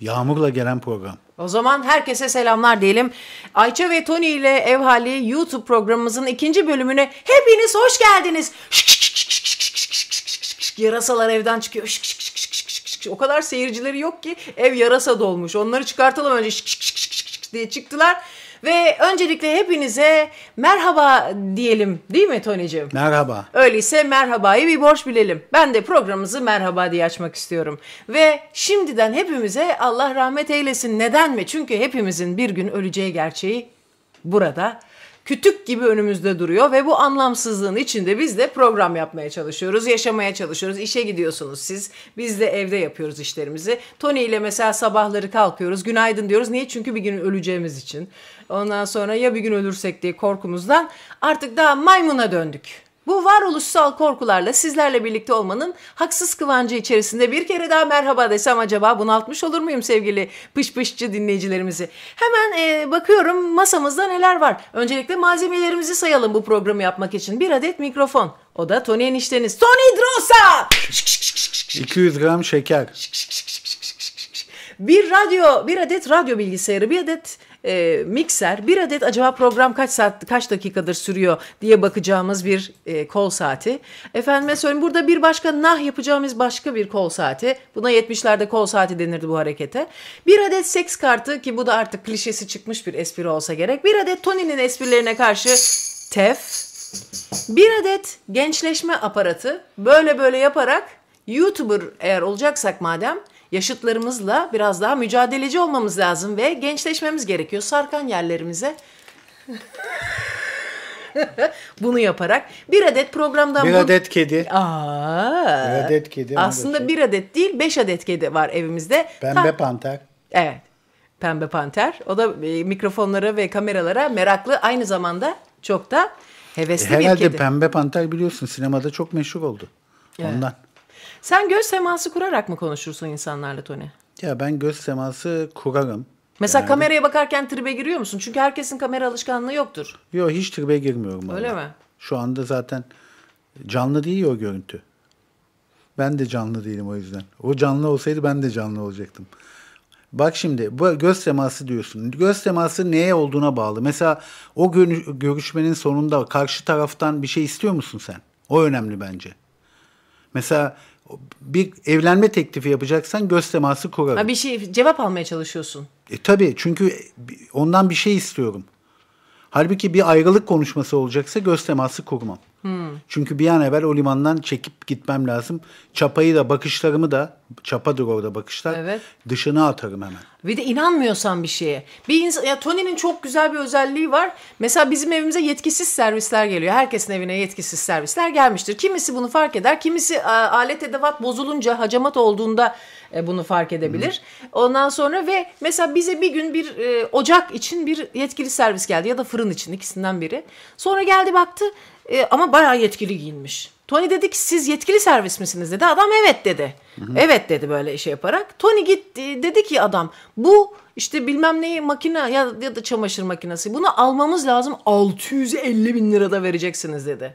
Yağmurla gelen program. O zaman herkese selamlar diyelim. Ayça ve Tony ile Ev Hali YouTube programımızın ikinci bölümüne hepiniz hoş geldiniz. Şık Yarasalar evden çıkıyor. O kadar seyircileri yok ki ev yarasa dolmuş. Onları çıkartalım önce diye çıktılar. Ve öncelikle hepinize merhaba diyelim değil mi Tony'cim? Merhaba. Öyleyse merhabayı bir borç bilelim. Ben de programımızı merhaba diye açmak istiyorum. Ve şimdiden hepimize Allah rahmet eylesin. Neden mi? Çünkü hepimizin bir gün öleceği gerçeği burada kütük gibi önümüzde duruyor ve bu anlamsızlığın içinde biz de program yapmaya çalışıyoruz, yaşamaya çalışıyoruz. İşe gidiyorsunuz siz, biz de evde yapıyoruz işlerimizi. Tony ile mesela sabahları kalkıyoruz, günaydın diyoruz. Niye? Çünkü bir gün öleceğimiz için. Ondan sonra ya bir gün ölürsek diye korkumuzdan artık daha maymuna döndük. Bu varoluşsal korkularla sizlerle birlikte olmanın haksız kıvancı içerisinde bir kere daha merhaba desem acaba bunaltmış olur muyum sevgili pış dinleyicilerimizi? Hemen e, bakıyorum masamızda neler var. Öncelikle malzemelerimizi sayalım bu programı yapmak için. Bir adet mikrofon. O da Tony enişteniz. Tony Drosa! 200 gram şeker. Bir radyo, bir adet radyo bilgisayarı, bir adet e, mikser bir adet acaba program kaç saat kaç dakikadır sürüyor diye bakacağımız bir e, kol saati. Efendime söyleyeyim burada bir başka nah yapacağımız başka bir kol saati. Buna 70'lerde kol saati denirdi bu harekete. Bir adet seks kartı ki bu da artık klişesi çıkmış bir espri olsa gerek. Bir adet Tony'nin esprilerine karşı tef. Bir adet gençleşme aparatı böyle böyle yaparak YouTuber eğer olacaksak madem yaşıtlarımızla biraz daha mücadeleci olmamız lazım ve gençleşmemiz gerekiyor. Sarkan yerlerimize bunu yaparak bir adet programdan bir bu... adet kedi. Aa, bir adet kedi. Aslında bir adet değil beş adet kedi var evimizde. Pembe Tam... panter. Evet. Pembe panter. O da e, mikrofonlara ve kameralara meraklı aynı zamanda çok da hevesli e, bir kedi. Herhalde pembe panter biliyorsun sinemada çok meşhur oldu. Evet. Ondan. Sen göz teması kurarak mı konuşursun insanlarla Tony? Ya ben göz teması kurarım. Mesela yani. kameraya bakarken tribe giriyor musun? Çünkü herkesin kamera alışkanlığı yoktur. Yok hiç tribe girmiyorum. Öyle ama. mi? Şu anda zaten canlı değil o görüntü. Ben de canlı değilim o yüzden. O canlı olsaydı ben de canlı olacaktım. Bak şimdi bu göz teması diyorsun. Göz teması neye olduğuna bağlı. Mesela o görüşmenin sonunda karşı taraftan bir şey istiyor musun sen? O önemli bence. Mesela bir evlenme teklifi yapacaksan göz teması kurarım. Ha bir şey cevap almaya çalışıyorsun. E tabii çünkü ondan bir şey istiyorum. Halbuki bir ayrılık konuşması olacaksa göz teması kurmam. Çünkü bir an evvel o limandan çekip gitmem lazım. Çapayı da bakışlarımı da çapadır orada bakışlar. Evet. Dışına atarım hemen. Bir de inanmıyorsan bir şeye. Bir ins- ya Tony'nin çok güzel bir özelliği var. Mesela bizim evimize yetkisiz servisler geliyor. Herkesin evine yetkisiz servisler gelmiştir. Kimisi bunu fark eder. Kimisi a, alet edevat bozulunca, hacamat olduğunda e, bunu fark edebilir. Hı. Ondan sonra ve mesela bize bir gün bir e, ocak için bir yetkili servis geldi ya da fırın için ikisinden biri. Sonra geldi baktı e, ama bayağı yetkili giyinmiş. Tony dedi ki siz yetkili servis misiniz dedi. Adam evet dedi. Hı hı. Evet dedi böyle şey yaparak. Tony gitti dedi ki adam bu işte bilmem neyi makine ya, ya da çamaşır makinesi bunu almamız lazım 650 bin lirada vereceksiniz dedi.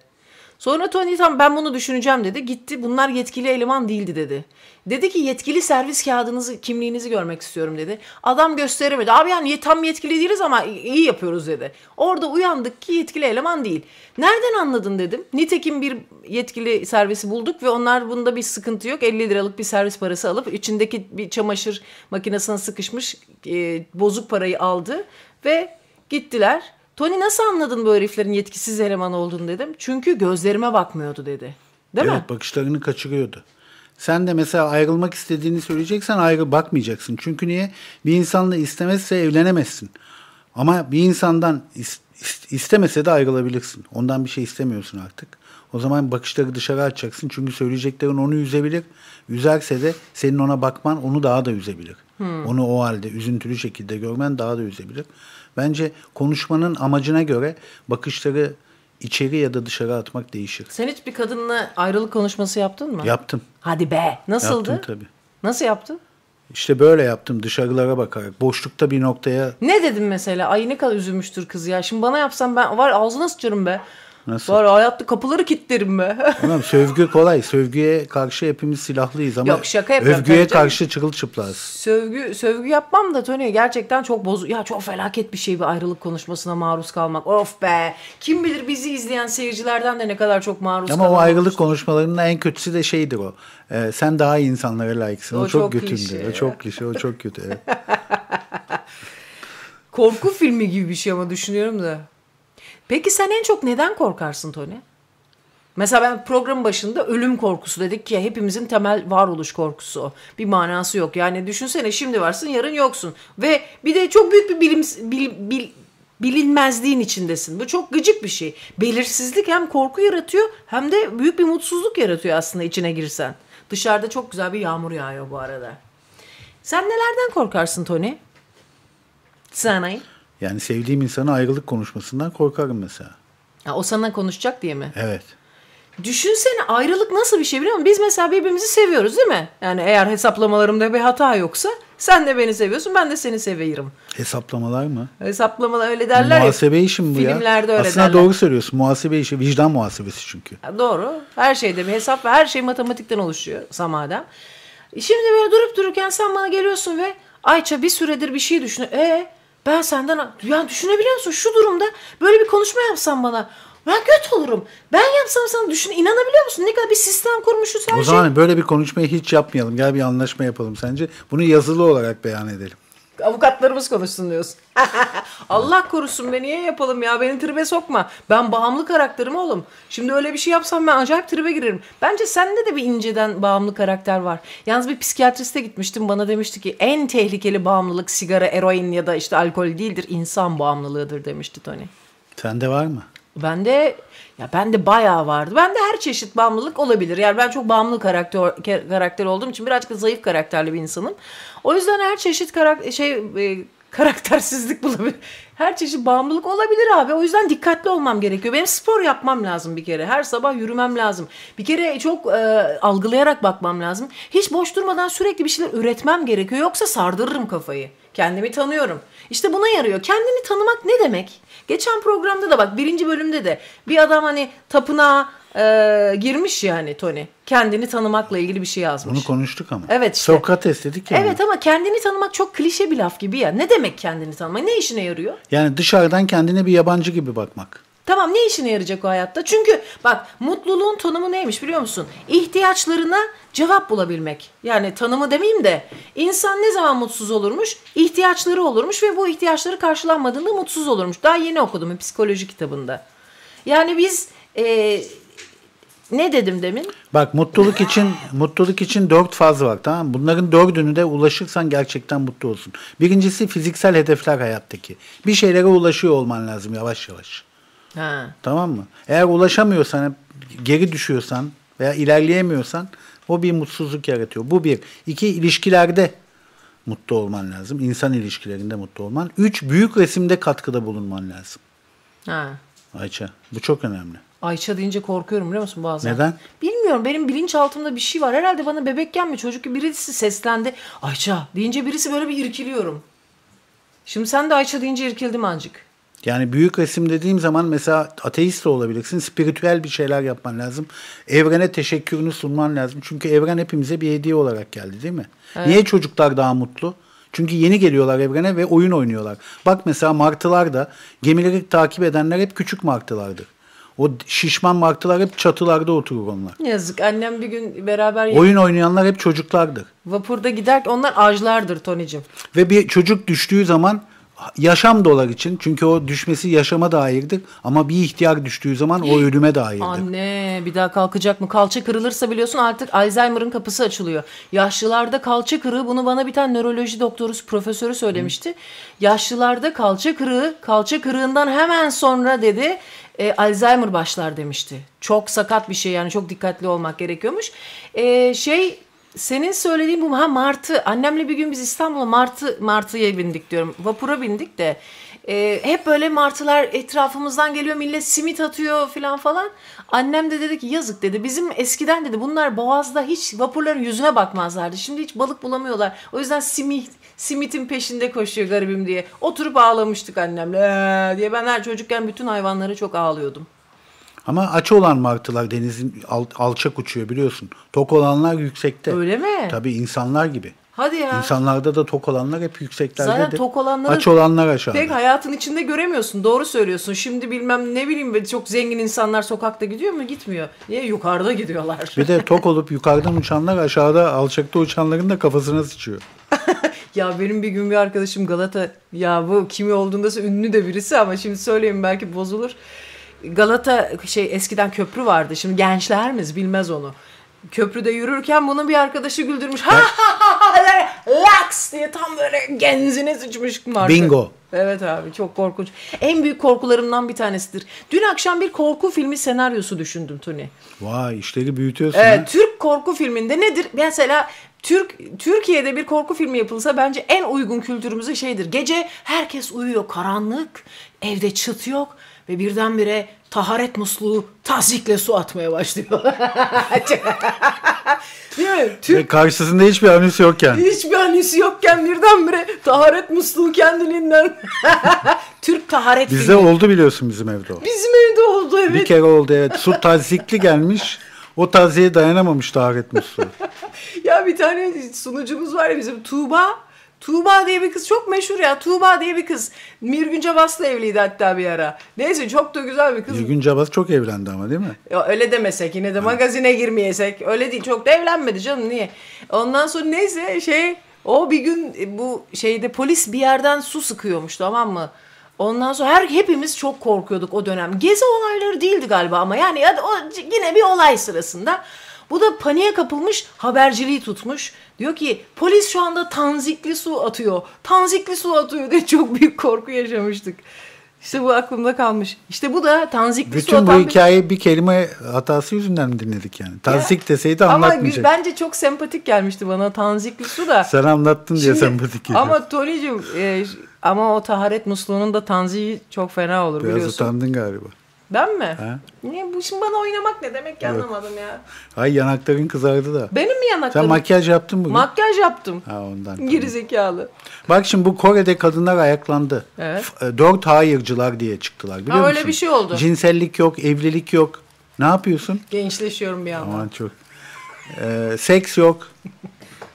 Sonra Tony tam ben bunu düşüneceğim dedi. Gitti bunlar yetkili eleman değildi dedi. Dedi ki yetkili servis kağıdınızı kimliğinizi görmek istiyorum dedi. Adam gösteremedi. Abi yani tam yetkili değiliz ama iyi yapıyoruz dedi. Orada uyandık ki yetkili eleman değil. Nereden anladın dedim. Nitekim bir yetkili servisi bulduk ve onlar bunda bir sıkıntı yok. 50 liralık bir servis parası alıp içindeki bir çamaşır makinesine sıkışmış e, bozuk parayı aldı ve gittiler. Tony nasıl anladın bu heriflerin yetkisiz eleman olduğunu dedim. Çünkü gözlerime bakmıyordu dedi. Değil evet, mi? bakışlarını kaçırıyordu. Sen de mesela ayrılmak istediğini söyleyeceksen ayrı bakmayacaksın. Çünkü niye? Bir insanla istemezse evlenemezsin. Ama bir insandan istemese de ayrılabilirsin. Ondan bir şey istemiyorsun artık. O zaman bakışları dışarı açacaksın. Çünkü söyleyeceklerin onu üzebilir. Üzerse de senin ona bakman onu daha da üzebilir. Hmm. Onu o halde üzüntülü şekilde görmen daha da üzebilir. Bence konuşmanın amacına göre bakışları içeri ya da dışarı atmak değişir. Sen hiç bir kadınla ayrılık konuşması yaptın mı? Yaptım. Hadi be. Nasıldı? Yaptım tabii. Nasıl yaptın? İşte böyle yaptım dışarılara bakarak. Boşlukta bir noktaya. Ne dedim mesela? Ay ne kadar üzülmüştür kız ya. Şimdi bana yapsam ben var ağzına sıçarım be. Nasıl? Var hayatta kapıları kilitlerim mi? Tamam sövgü kolay. Sövgüye karşı hepimiz silahlıyız ama Yok, şaka yapıyorum, övgüye tabii karşı çıplaz. Sövgü sövgü yapmam da Tony gerçekten çok bozu ya çok felaket bir şey bir ayrılık konuşmasına maruz kalmak. Of be. Kim bilir bizi izleyen seyircilerden de ne kadar çok maruz Ama o ayrılık maruz. konuşmalarının en kötüsü de şeydir o. Ee, sen daha iyi insanlara layıksın. O, o çok, çok kötümdür. O çok kişi O çok kötü. Evet. Korku filmi gibi bir şey ama düşünüyorum da. Peki sen en çok neden korkarsın Tony? Mesela ben programın başında ölüm korkusu dedik ki hepimizin temel varoluş korkusu Bir manası yok. Yani düşünsene şimdi varsın yarın yoksun. Ve bir de çok büyük bir bilim, bil, bil, bilinmezliğin içindesin. Bu çok gıcık bir şey. Belirsizlik hem korku yaratıyor hem de büyük bir mutsuzluk yaratıyor aslında içine girsen. Dışarıda çok güzel bir yağmur yağıyor bu arada. Sen nelerden korkarsın Tony? Sana. Yani sevdiğim insana ayrılık konuşmasından korkarım mesela. Ha, o sana konuşacak diye mi? Evet. Düşünsene ayrılık nasıl bir şey biliyor musun? Biz mesela birbirimizi seviyoruz değil mi? Yani eğer hesaplamalarımda bir hata yoksa sen de beni seviyorsun ben de seni seviyorum. Hesaplamalar mı? Hesaplamalar öyle derler Muhasebe ya, işi bu filmlerde ya? Filmlerde öyle Aslında derler. doğru söylüyorsun. Muhasebe işi vicdan muhasebesi çünkü. Doğru. Her şeyde bir hesap ve her şey matematikten oluşuyor Samada. Şimdi böyle durup dururken sen bana geliyorsun ve Ayça bir süredir bir şey düşünüyor. E ben senden ya düşünebiliyor musun şu durumda böyle bir konuşma yapsan bana ben göt olurum. Ben yapsam sana düşün inanabiliyor musun? Ne kadar bir sistem kurmuşuz her şey. O zaman şey. böyle bir konuşmayı hiç yapmayalım. Gel bir anlaşma yapalım sence. Bunu yazılı olarak beyan edelim avukatlarımız konuşsun diyorsun. Allah korusun be niye yapalım ya beni tribe sokma. Ben bağımlı karakterim oğlum. Şimdi öyle bir şey yapsam ben acayip tribe girerim. Bence sende de bir inceden bağımlı karakter var. Yalnız bir psikiyatriste gitmiştim bana demişti ki en tehlikeli bağımlılık sigara, eroin ya da işte alkol değildir insan bağımlılığıdır demişti Tony. Sende var mı? Bende ya bende bayağı vardı. Bende her çeşit bağımlılık olabilir. Yani ben çok bağımlı karakter karakter olduğum için birazcık da zayıf karakterli bir insanım. O yüzden her çeşit karak şey e, karaktersizlik bulabilir. Her çeşit bağımlılık olabilir abi. O yüzden dikkatli olmam gerekiyor. Benim spor yapmam lazım bir kere. Her sabah yürümem lazım. Bir kere çok e, algılayarak bakmam lazım. Hiç boş durmadan sürekli bir şeyler üretmem gerekiyor. Yoksa sardırırım kafayı. Kendimi tanıyorum. İşte buna yarıyor. Kendini tanımak ne demek? Geçen programda da bak birinci bölümde de bir adam hani tapınağa e, girmiş yani Tony. Kendini tanımakla ilgili bir şey yazmış. Bunu konuştuk ama. Evet işte. Sokrates dedik ya. Evet ama kendini tanımak çok klişe bir laf gibi ya. Ne demek kendini tanımak? Ne işine yarıyor? Yani dışarıdan kendine bir yabancı gibi bakmak. Tamam ne işine yarayacak o hayatta? Çünkü bak mutluluğun tanımı neymiş biliyor musun? İhtiyaçlarına cevap bulabilmek. Yani tanımı demeyeyim de insan ne zaman mutsuz olurmuş? İhtiyaçları olurmuş ve bu ihtiyaçları karşılanmadığında mutsuz olurmuş. Daha yeni okudum bir psikoloji kitabında. Yani biz e, ne dedim demin? Bak mutluluk için mutluluk için dört faz var tamam mı? Bunların dördünü de ulaşırsan gerçekten mutlu olsun. Birincisi fiziksel hedefler hayattaki. Bir şeylere ulaşıyor olman lazım yavaş yavaş. Ha. Tamam mı? Eğer ulaşamıyorsan, geri düşüyorsan veya ilerleyemiyorsan o bir mutsuzluk yaratıyor. Bu bir. İki, ilişkilerde mutlu olman lazım. İnsan ilişkilerinde mutlu olman. Üç, büyük resimde katkıda bulunman lazım. Ha. Ayça. Bu çok önemli. Ayça deyince korkuyorum biliyor musun bazen? Neden? Bilmiyorum benim bilinçaltımda bir şey var. Herhalde bana bebekken mi çocuk gibi birisi seslendi. Ayça deyince birisi böyle bir irkiliyorum. Şimdi sen de Ayça deyince irkildim ancak. Yani büyük resim dediğim zaman mesela ateist de olabilirsin. Spiritüel bir şeyler yapman lazım. Evrene teşekkürünü sunman lazım. Çünkü evren hepimize bir hediye olarak geldi değil mi? Evet. Niye çocuklar daha mutlu? Çünkü yeni geliyorlar evrene ve oyun oynuyorlar. Bak mesela martılar da gemileri takip edenler hep küçük martılardır. O şişman martılar hep çatılarda oturur onlar. Yazık annem bir gün beraber... Oyun oynayanlar hep çocuklardır. Vapurda giderken onlar ağaçlardır Tony'cim. Ve bir çocuk düştüğü zaman yaşam dolar için çünkü o düşmesi yaşama dairdi ama bir ihtiyar düştüğü zaman o ölüme dairdi. Anne bir daha kalkacak mı? Kalça kırılırsa biliyorsun artık Alzheimer'ın kapısı açılıyor. Yaşlılarda kalça kırığı bunu bana bir tane nöroloji doktoru profesörü söylemişti. Yaşlılarda kalça kırığı kalça kırığından hemen sonra dedi e, Alzheimer başlar demişti. Çok sakat bir şey yani çok dikkatli olmak gerekiyormuş. E, şey senin söylediğin bu ha martı annemle bir gün biz İstanbul'a martı martıya bindik diyorum vapura bindik de e, hep böyle martılar etrafımızdan geliyor millet simit atıyor filan falan annem de dedi ki yazık dedi bizim eskiden dedi bunlar boğazda hiç vapurların yüzüne bakmazlardı şimdi hiç balık bulamıyorlar o yüzden simit simitin peşinde koşuyor garibim diye oturup ağlamıştık annemle ee, diye ben her çocukken bütün hayvanlara çok ağlıyordum. Ama aç olan martılar denizin al, alçak uçuyor biliyorsun. Tok olanlar yüksekte. Öyle mi? Tabii insanlar gibi. Hadi ya. İnsanlarda da tok olanlar hep yükseklerde. Zaten tok olanları aç olanlar aşağıda. Pek hayatın içinde göremiyorsun. Doğru söylüyorsun. Şimdi bilmem ne bileyim çok zengin insanlar sokakta gidiyor mu? Gitmiyor. Niye? Yukarıda gidiyorlar. Bir de tok olup yukarıdan uçanlar aşağıda alçakta uçanların da kafasına sıçıyor. ya benim bir gün bir arkadaşım Galata ya bu kimi olduğunda ünlü de birisi ama şimdi söyleyeyim belki bozulur. Galata şey eskiden köprü vardı. Şimdi gençler gençlerimiz bilmez onu. Köprüde yürürken bunun bir arkadaşı güldürmüş. Ha ha ha ha laks diye tam böyle genzine sıçmış vardı. Bingo. Evet abi çok korkunç. En büyük korkularımdan bir tanesidir. Dün akşam bir korku filmi senaryosu düşündüm Tony. Vay işleri büyütüyorsun. Ee, Türk korku filminde nedir? Mesela Türk Türkiye'de bir korku filmi yapılsa bence en uygun kültürümüze şeydir. Gece herkes uyuyor karanlık, evde çıt yok ve birdenbire taharet musluğu tazikle su atmaya başlıyor. Değil mi? Ve karşısında hiçbir annesi yokken. Hiçbir annesi yokken birdenbire taharet musluğu kendiliğinden. Türk taharet Bizde filmi. oldu biliyorsun bizim evde o. Bizim evde oldu evet. Bir kere oldu evet. Su tazikli gelmiş. O taziyeye dayanamamış taharet musluğu. ya bir tane sunucumuz var ya bizim Tuğba Tuğba diye bir kız çok meşhur ya. Tuğba diye bir kız. Mirgün Cabas'la evliydi hatta bir ara. Neyse çok da güzel bir kız. Mirgün Cabas çok evlendi ama değil mi? Ya öyle demesek yine de magazine girmeyesek. Öyle değil çok da evlenmedi canım niye? Ondan sonra neyse şey o bir gün e, bu şeyde polis bir yerden su sıkıyormuş tamam mı? Ondan sonra her hepimiz çok korkuyorduk o dönem. Gezi olayları değildi galiba ama yani ya o, yine bir olay sırasında bu da paniğe kapılmış haberciliği tutmuş. Diyor ki polis şu anda tanzikli su atıyor. Tanzikli su atıyor diye çok büyük korku yaşamıştık. İşte bu aklımda kalmış. İşte bu da tanzikli Bütün su atan... Bütün bu hikayeyi bir... bir kelime hatası yüzünden mi dinledik yani? Tanzik ya, deseydi anlatmayacak. Ama bence çok sempatik gelmişti bana tanzikli su da. Sen anlattın diye Şimdi, sempatik geliyor. Ama Tony'cim e, ama o taharet musluğunun da tanziği çok fena olur Biraz biliyorsun. Biraz utandın galiba. Ben mi? Ha? Niye bu şimdi bana oynamak ne demek ki anlamadım ya. Ay yanakların kızardı da. Benim mi yanaklarım? Sen makyaj yaptın bugün. Makyaj yaptım. Ha ondan. Tamam. Geri Bak şimdi bu Kore'de kadınlar ayaklandı. Evet. F- e, dört hayırcılar diye çıktılar biliyor ha, musun? Öyle bir şey oldu. Cinsellik yok, evlilik yok. Ne yapıyorsun? Gençleşiyorum bir yandan. Aman çok. Ee, seks yok.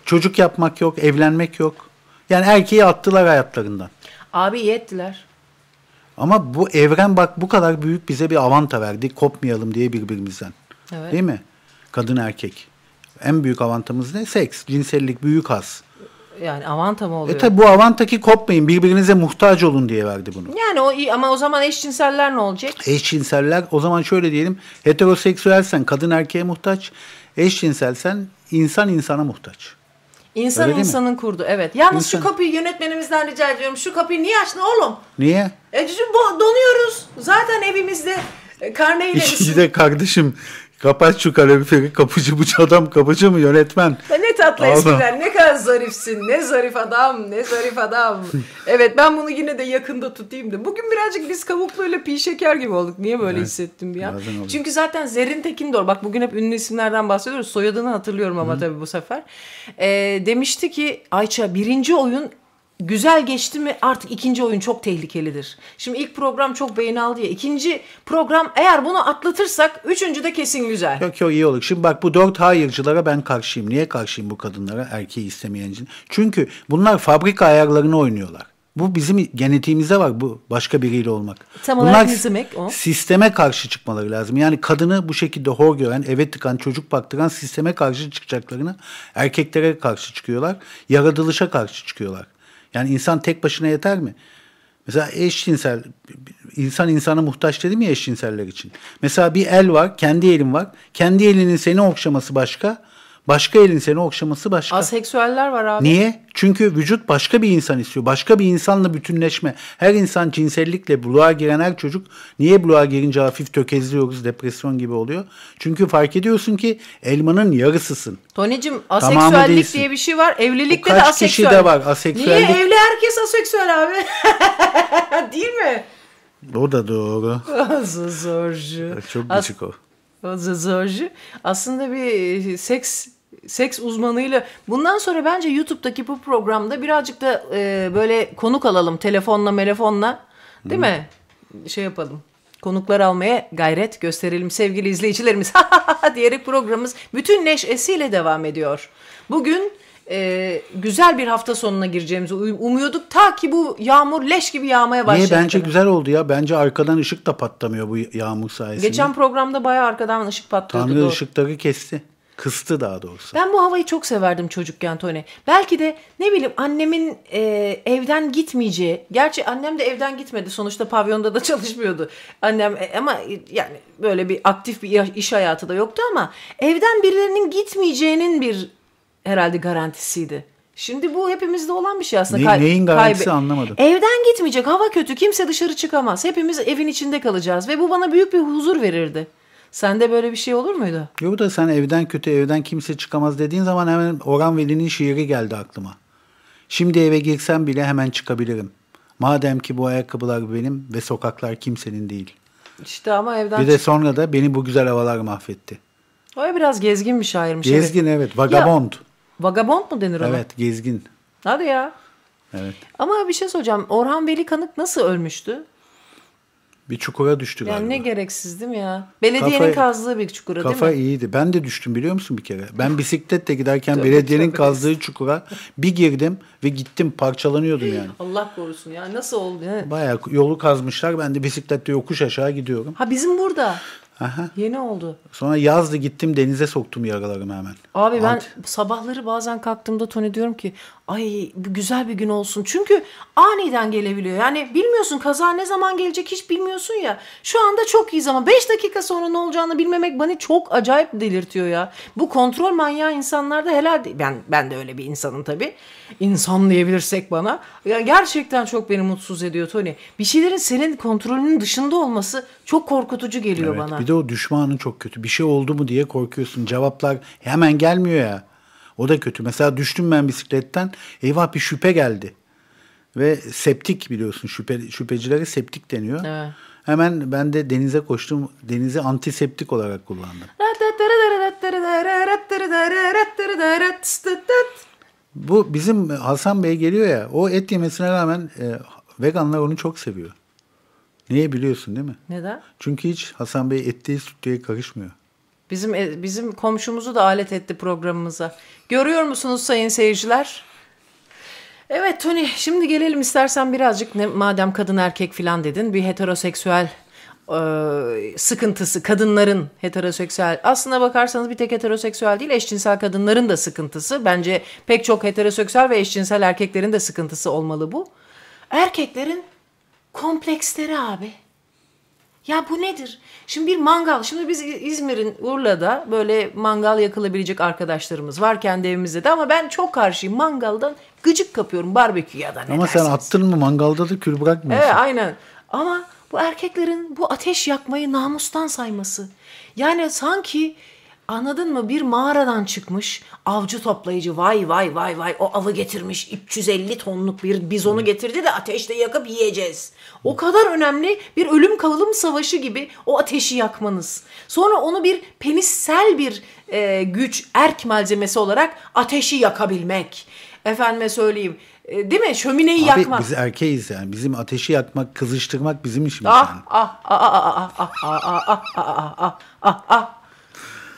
Çocuk yapmak yok, evlenmek yok. Yani erkeği attılar hayatlarından. Abi iyi ettiler. Ama bu evren bak bu kadar büyük bize bir avanta verdi. Kopmayalım diye birbirimizden. Evet. Değil mi? Kadın erkek. En büyük avantamız ne? Seks, cinsellik, büyük az. Yani avanta mı oluyor? E tabi bu avanta ki kopmayın birbirinize muhtaç olun diye verdi bunu. Yani o iyi ama o zaman eşcinseller ne olacak? Eşcinseller o zaman şöyle diyelim heteroseksüelsen kadın erkeğe muhtaç, eşcinselsen insan insana muhtaç. İnsan Öyle insanın kurdu. Evet. Yalnız İnsan... şu kapıyı yönetmenimizden rica ediyorum. Şu kapıyı niye açtın oğlum? Niye? E, donuyoruz. Zaten evimizde e, karneyle. İşte kardeşim Kapat şu kaloriferi kapıcı bu adam kapıcı mı yönetmen? Ne tatlı adam. ne kadar zarifsin ne zarif adam ne zarif adam. evet ben bunu yine de yakında tutayım da. Bugün birazcık biz kabuklu öyle pi şeker gibi olduk. Niye böyle evet. hissettim bir an? Çünkü zaten Zerrin Tekindor bak bugün hep ünlü isimlerden bahsediyoruz. Soyadını hatırlıyorum ama Hı. tabii bu sefer. E, demişti ki Ayça birinci oyun güzel geçti mi artık ikinci oyun çok tehlikelidir. Şimdi ilk program çok beğeni aldı ya. İkinci program eğer bunu atlatırsak üçüncü de kesin güzel. Yok yok iyi olur. Şimdi bak bu dört hayırcılara ben karşıyım. Niye karşıyım bu kadınlara erkeği istemeyen için? Çünkü bunlar fabrika ayarlarını oynuyorlar. Bu bizim genetiğimize var bu başka biriyle olmak. Tam Bunlar demek o? Sisteme karşı çıkmaları lazım. Yani kadını bu şekilde hor gören, eve tıkan, çocuk baktıran sisteme karşı çıkacaklarını erkeklere karşı çıkıyorlar. Yaratılışa karşı çıkıyorlar. Yani insan tek başına yeter mi? Mesela eşcinsel, insan insana muhtaç dedim ya eşcinseller için. Mesela bir el var, kendi elin var. Kendi elinin seni okşaması başka, Başka elin seni okşaması başka. Aseksüeller var abi. Niye? Çünkü vücut başka bir insan istiyor. Başka bir insanla bütünleşme. Her insan cinsellikle buluğa giren her çocuk niye buluğa girince hafif tökezliyoruz, depresyon gibi oluyor? Çünkü fark ediyorsun ki elmanın yarısısın. Tonicim aseksüellik diye bir şey var. Evlilikte de aseksüel. kişi de var aseksüellik. Niye evli herkes aseksüel abi? Değil mi? O da doğru. Zorcu. Çok As- o. Zorji aslında bir e, seks seks uzmanıyla bundan sonra bence YouTube'daki bu programda birazcık da e, böyle konuk alalım telefonla melefonla, değil Hı. mi? Şey yapalım. Konuklar almaya gayret gösterelim sevgili izleyicilerimiz. diyerek programımız bütün neşesiyle devam ediyor. Bugün e, güzel bir hafta sonuna gireceğimizi um-, umuyorduk. Ta ki bu yağmur leş gibi yağmaya başladı. Niye? Bence güzel oldu ya. Bence arkadan ışık da patlamıyor bu yağmur sayesinde. Geçen programda bayağı arkadan ışık patlıyordu. Tanrı ışıkları kesti. Kıstı daha doğrusu. Ben bu havayı çok severdim çocukken Tony. Belki de ne bileyim annemin e, evden gitmeyeceği. Gerçi annem de evden gitmedi. Sonuçta pavyonda da çalışmıyordu. Annem e, ama e, yani böyle bir aktif bir iş hayatı da yoktu ama evden birilerinin gitmeyeceğinin bir herhalde garantisiydi. Şimdi bu hepimizde olan bir şey aslında. Ne, neyin garantisi kaybe- anlamadım. Evden gitmeyecek, hava kötü, kimse dışarı çıkamaz. Hepimiz evin içinde kalacağız ve bu bana büyük bir huzur verirdi. Sende böyle bir şey olur muydu? Yok da sen evden kötü, evden kimse çıkamaz dediğin zaman hemen Orhan Veli'nin şiiri geldi aklıma. Şimdi eve girsem bile hemen çıkabilirim. Madem ki bu ayakkabılar benim ve sokaklar kimsenin değil. İşte ama evden Bir de sonra da beni bu güzel havalar mahvetti. O biraz gezgin bir şairmiş. Gezgin evet, vagabond. Ya, Vagabond mu denir ona? Evet gezgin. Hadi ya. Evet. Ama bir şey soracağım. Orhan Veli Kanık nasıl ölmüştü? Bir çukura düştü galiba. Yani ne gereksiz değil mi ya? Belediyenin kafa, kazdığı bir çukura kafa değil mi? Kafa iyiydi. Ben de düştüm biliyor musun bir kere? Ben bisikletle giderken belediyenin kazdığı çukura bir girdim ve gittim parçalanıyordum yani. Allah korusun ya nasıl oldu? Yani? Bayağı yolu kazmışlar. Ben de bisikletle yokuş aşağı gidiyorum. Ha bizim burada. Aha. Yeni oldu. Sonra yazdı gittim denize soktum yaralarımı hemen. Abi Ant. ben sabahları bazen kalktığımda Tony diyorum ki ay güzel bir gün olsun. Çünkü aniden gelebiliyor. Yani bilmiyorsun kaza ne zaman gelecek hiç bilmiyorsun ya. Şu anda çok iyi zaman. 5 dakika sonra ne olacağını bilmemek beni çok acayip delirtiyor ya. Bu kontrol manyağı insanlarda helal değil. Ben, ben de öyle bir insanım tabii. İnsan diyebilirsek bana. Ya gerçekten çok beni mutsuz ediyor Tony. Bir şeylerin senin kontrolünün dışında olması çok korkutucu geliyor evet, bana. Bir de o düşmanın çok kötü. Bir şey oldu mu diye korkuyorsun. Cevaplar hemen gelmiyor ya. O da kötü. Mesela düştüm ben bisikletten. Eyvah bir şüphe geldi. Ve septik biliyorsun şüphe, şüphecilere septik deniyor. Evet. Hemen ben de denize koştum. Denizi antiseptik olarak kullandım. Bu bizim Hasan Bey geliyor ya. O et yemesine rağmen e, veganlar onu çok seviyor. Niye biliyorsun değil mi? Neden? Çünkü hiç Hasan Bey etliye sütlüye karışmıyor. Bizim e, bizim komşumuzu da alet etti programımıza. Görüyor musunuz sayın seyirciler? Evet Tony şimdi gelelim istersen birazcık ne, madem kadın erkek filan dedin bir heteroseksüel e, sıkıntısı kadınların heteroseksüel aslına bakarsanız bir tek heteroseksüel değil eşcinsel kadınların da sıkıntısı bence pek çok heteroseksüel ve eşcinsel erkeklerin de sıkıntısı olmalı bu. Erkeklerin kompleksleri abi. Ya bu nedir? Şimdi bir mangal. Şimdi biz İzmir'in Urla'da böyle mangal yakılabilecek arkadaşlarımız var kendi evimizde de ama ben çok karşıyım mangaldan gıcık kapıyorum barbekü ya da ne Ama dersiniz? sen attın mı mangalda da kül bırakmıyorsun. Evet aynen. Ama bu erkeklerin bu ateş yakmayı namustan sayması. Yani sanki anladın mı bir mağaradan çıkmış avcı toplayıcı vay vay vay vay o avı getirmiş 350 tonluk bir bizonu getirdi de ateşte yakıp yiyeceğiz. O kadar önemli bir ölüm kalım savaşı gibi o ateşi yakmanız. Sonra onu bir penissel bir e, güç, erk malzemesi olarak ateşi yakabilmek. Efendime söyleyeyim. E, değil mi? Şömineyi Abi, yakmak. biz erkeğiz yani. Bizim ateşi yakmak, kızıştırmak bizim işimiz. Ah yani. ah ah ah ah ah ah ah ah ah ah ah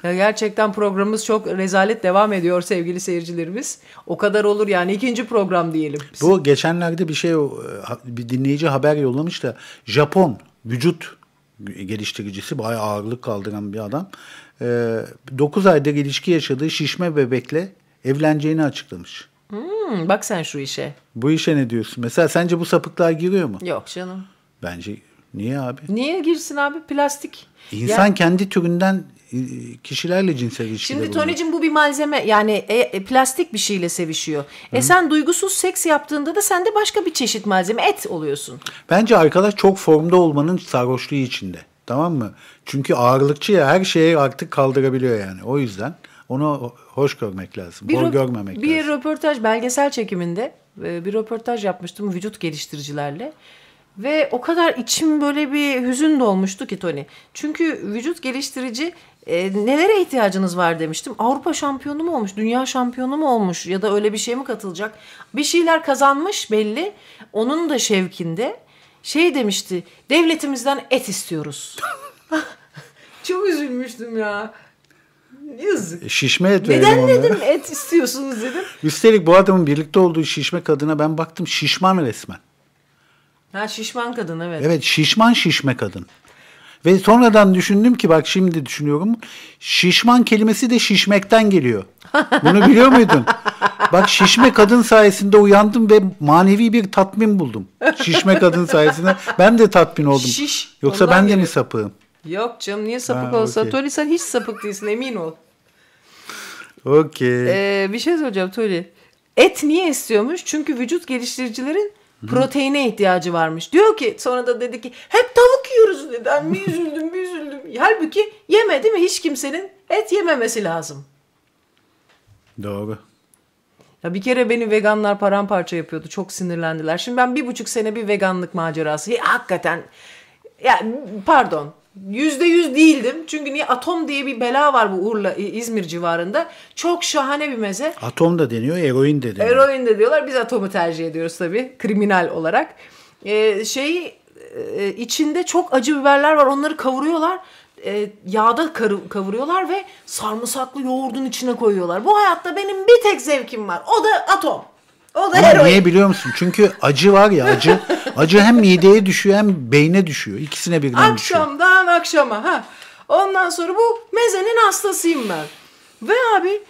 gerçekten programımız çok rezalet devam ediyor sevgili seyircilerimiz. O kadar olur yani ikinci program diyelim. Bu geçenlerde bir şey bir dinleyici haber yollamış da Japon vücut geliştiricisi bayağı ağırlık kaldıran bir adam. 9 e, ayda ilişki yaşadığı şişme bebekle evleneceğini açıklamış. Hmm, bak sen şu işe. Bu işe ne diyorsun? Mesela sence bu sapıklar giriyor mu? Yok canım. Bence niye abi? Niye girsin abi? Plastik. İnsan yani... kendi türünden e, kişilerle cinsel ilişkide Şimdi Tony'cim bu bir malzeme yani e, e, plastik bir şeyle sevişiyor. Hı. E sen duygusuz seks yaptığında da sen de başka bir çeşit malzeme et oluyorsun. Bence arkadaş çok formda olmanın sarhoşluğu içinde. Tamam mı? Çünkü ağırlıkçı ya her şeyi artık kaldırabiliyor yani. O yüzden onu hoş görmek lazım. Bir, görmemek bir lazım. Bir röportaj belgesel çekiminde e, bir röportaj yapmıştım vücut geliştiricilerle. Ve o kadar içim böyle bir hüzün dolmuştu ki Tony. Çünkü vücut geliştirici e, nelere ihtiyacınız var demiştim. Avrupa şampiyonu mu olmuş, dünya şampiyonu mu olmuş ya da öyle bir şey mi katılacak? Bir şeyler kazanmış belli. Onun da şevkinde şey demişti. Devletimizden et istiyoruz. Çok üzülmüştüm ya. Yazık. E, şişme et Neden onlara. dedim et istiyorsunuz dedim. Üstelik bu adamın birlikte olduğu şişme kadına ben baktım şişman resmen. Ha şişman kadın evet. Evet şişman şişme kadın. Ve sonradan düşündüm ki bak şimdi düşünüyorum. Şişman kelimesi de şişmekten geliyor. Bunu biliyor muydun? bak şişme kadın sayesinde uyandım ve manevi bir tatmin buldum. Şişme kadın sayesinde ben de tatmin oldum. Şiş. Yoksa ben de geliyor. mi sapığım? Yok canım niye sapık ha, olsa? Okay. Toli sen hiç sapık değilsin emin ol. Okey. Ee, bir şey söyleyeceğim Toli. Et niye istiyormuş? Çünkü vücut geliştiricilerin Proteine ihtiyacı varmış. Diyor ki sonra da dedi ki hep tavuk yiyoruz dedi. Ben bir üzüldüm bir üzüldüm. Halbuki yeme değil mi? Hiç kimsenin et yememesi lazım. Doğru. Ya bir kere beni veganlar paramparça yapıyordu. Çok sinirlendiler. Şimdi ben bir buçuk sene bir veganlık macerası. Ya, hakikaten ya pardon Yüzde yüz değildim. Çünkü niye? Atom diye bir bela var bu Urla, İzmir civarında. Çok şahane bir meze. Atom da deniyor, eroin de deniyor. Eroin de diyorlar. Biz atomu tercih ediyoruz tabii. Kriminal olarak. Ee, şeyi e, içinde çok acı biberler var. Onları kavuruyorlar. E, yağda karı, kavuruyorlar ve sarımsaklı yoğurdun içine koyuyorlar. Bu hayatta benim bir tek zevkim var. O da atom. O da Ama eroin. niye biliyor musun? Çünkü acı var ya acı. acı hem mideye düşüyor hem beyne düşüyor. İkisine birden Akşamda düşüyor. Akşamda sabahtan akşama. Ha. Ondan sonra bu mezenin hastasıyım ben. Ve abi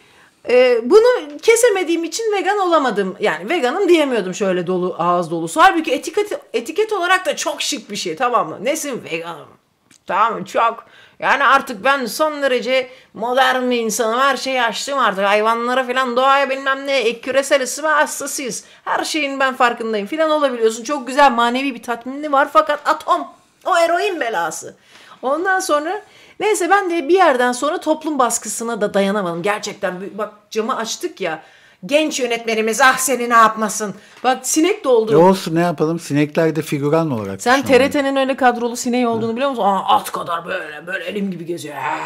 e, bunu kesemediğim için vegan olamadım. Yani veganım diyemiyordum şöyle dolu ağız dolusu. Halbuki etiket, etiket olarak da çok şık bir şey tamam mı? Nesin veganım? Tamam mı? Çok. Yani artık ben son derece modern bir insanım. Her şeyi açtım artık. Hayvanlara falan doğaya bilmem ne. Ek küresel ısıma hastasıyız. Her şeyin ben farkındayım. Falan olabiliyorsun. Çok güzel manevi bir tatminli var. Fakat atom. O eroin belası. Ondan sonra neyse ben de bir yerden sonra toplum baskısına da dayanamadım. Gerçekten bak camı açtık ya. Genç yönetmenimiz ah seni ne yapmasın. Bak sinek doldurdu. Ne olsun ne yapalım sinekler de figüran olarak. Sen TRT'nin öyle kadrolu sineği olduğunu Hı. biliyor musun? Aa, at kadar böyle böyle elim gibi geziyor. Ha,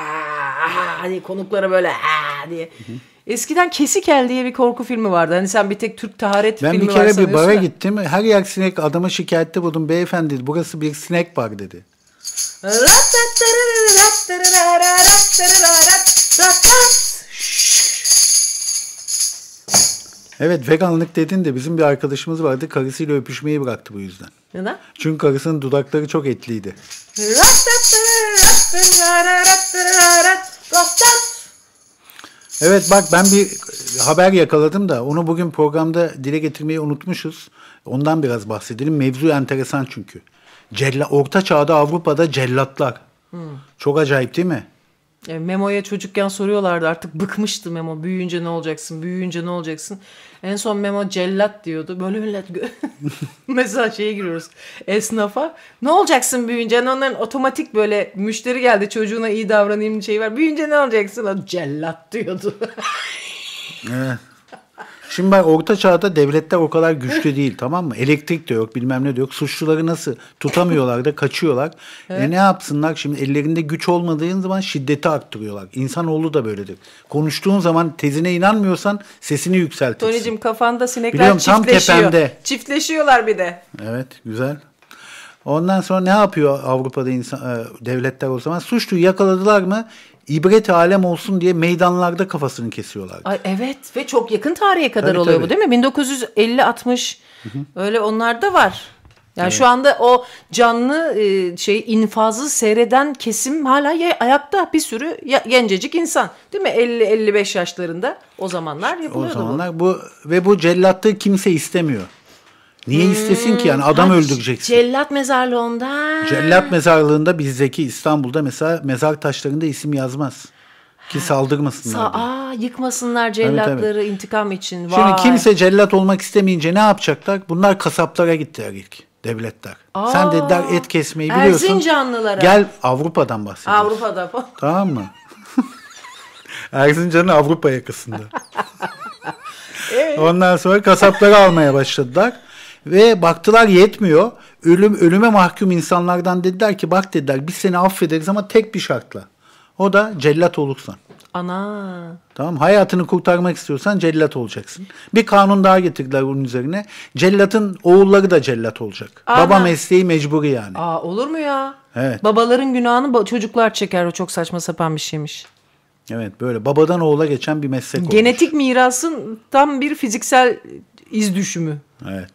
hani konuklara böyle ha diye. Hı hı. Eskiden Kesik El diye bir korku filmi vardı. Hani sen bir tek Türk taharet ben filmi Ben bir kere bir bara gittim. Her yer sinek. Adama şikayette buldum. Beyefendi burası bir sinek var dedi. Evet veganlık dedin de bizim bir arkadaşımız vardı karısıyla öpüşmeyi bıraktı bu yüzden. Neden? Çünkü karısının dudakları çok etliydi. Evet bak ben bir haber yakaladım da onu bugün programda dile getirmeyi unutmuşuz. Ondan biraz bahsedelim. Mevzu enteresan çünkü. Cella Orta Çağ'da Avrupa'da cellatlar. Hmm. Çok acayip değil mi? E, Memo'ya çocukken soruyorlardı artık bıkmıştı Memo büyüyünce ne olacaksın büyüyünce ne olacaksın. En son Memo cellat diyordu böyle millet mesela şeye giriyoruz esnafa ne olacaksın büyüyünce yani onların otomatik böyle müşteri geldi çocuğuna iyi davranayım şey var büyüyünce ne olacaksın o cellat diyordu. evet. Şimdi bak orta çağda devletler o kadar güçlü değil tamam mı? Elektrik de yok bilmem ne de yok. Suçluları nasıl tutamıyorlar da kaçıyorlar. E, evet. E ne yapsınlar şimdi ellerinde güç olmadığı zaman şiddeti arttırıyorlar. İnsanoğlu da böyledir. Konuştuğun zaman tezine inanmıyorsan sesini yükseltirsin. Tonicim kafanda sinekler Biliyorum, çiftleşiyor. Tam tepemde. Çiftleşiyorlar bir de. Evet güzel. Ondan sonra ne yapıyor Avrupa'da insan, e, devletler o zaman? Suçluyu yakaladılar mı ibret alem olsun diye meydanlarda kafasını kesiyorlar. Ay evet ve çok yakın tarihe kadar tabii, oluyor tabii. bu değil mi? 1950-60 öyle onlar da var. Yani evet. şu anda o canlı e, şey infazı seyreden kesim hala ayakta bir sürü gencecik insan değil mi? 50-55 yaşlarında o zamanlar yapılıyordu. O zamanlar bu. bu ve bu cellatlığı kimse istemiyor. Niye hmm. istesin ki yani adam ha, öldüreceksin. Cellat mezarlığında. Cellat mezarlığında bizdeki İstanbul'da mesela mezar taşlarında isim yazmaz. Ki saldırmasınlar. Sa- diye. Aa, yıkmasınlar cellatları evet, evet. intikam için. Vay. Şimdi kimse cellat olmak istemeyince ne yapacaklar? Bunlar kasaplara gittiler ilk devletler. Aa, Sen dediler et kesmeyi biliyorsun. Erzincanlılara. Gel Avrupa'dan bahsediyorsun. Avrupa'da. Tamam mı? Erzincan'ın Avrupa yakasında. evet. Ondan sonra kasapları almaya başladılar. Ve baktılar yetmiyor. Ölüm ölüme mahkum insanlardan dediler ki bak dediler biz seni affederiz ama tek bir şartla. O da cellat olursan. Ana. Tamam hayatını kurtarmak istiyorsan cellat olacaksın. Bir kanun daha getirdiler bunun üzerine. Cellatın oğulları da cellat olacak. Ana. Baba mesleği mecburi yani. Aa, olur mu ya? Evet. Babaların günahını çocuklar çeker. O çok saçma sapan bir şeymiş. Evet böyle babadan oğula geçen bir meslek Genetik olmuş. mirasın tam bir fiziksel iz düşümü. Evet.